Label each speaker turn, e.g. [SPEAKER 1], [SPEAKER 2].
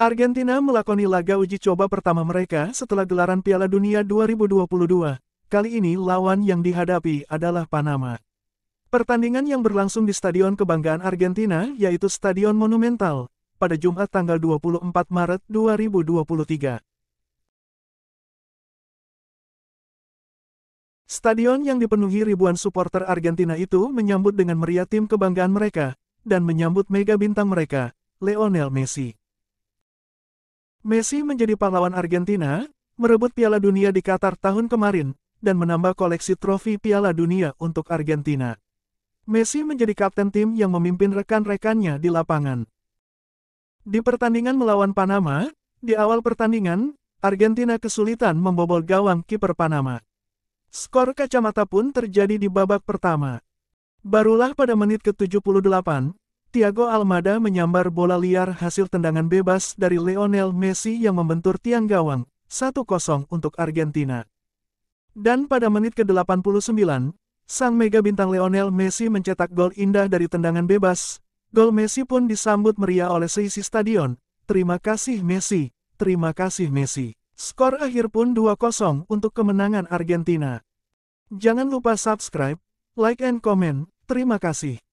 [SPEAKER 1] Argentina melakoni laga uji coba pertama mereka setelah gelaran Piala Dunia 2022. Kali ini lawan yang dihadapi adalah Panama. Pertandingan yang berlangsung di Stadion Kebanggaan Argentina yaitu Stadion Monumental pada Jumat tanggal 24 Maret 2023. Stadion yang dipenuhi ribuan supporter Argentina itu menyambut dengan meriah tim kebanggaan mereka dan menyambut mega bintang mereka, Lionel Messi. Messi menjadi pahlawan Argentina, merebut Piala Dunia di Qatar tahun kemarin, dan menambah koleksi trofi Piala Dunia untuk Argentina. Messi menjadi kapten tim yang memimpin rekan-rekannya di lapangan. Di pertandingan melawan Panama, di awal pertandingan, Argentina kesulitan membobol gawang kiper Panama. Skor kacamata pun terjadi di babak pertama. Barulah pada menit ke-78, Tiago Almada menyambar bola liar hasil tendangan bebas dari Lionel Messi yang membentur tiang gawang, 1-0 untuk Argentina. Dan pada menit ke-89, sang mega bintang Lionel Messi mencetak gol indah dari tendangan bebas. Gol Messi pun disambut meriah oleh seisi stadion. Terima kasih Messi, terima kasih Messi. Skor akhir pun 2-0 untuk kemenangan Argentina. Jangan lupa subscribe, like and comment. Terima kasih.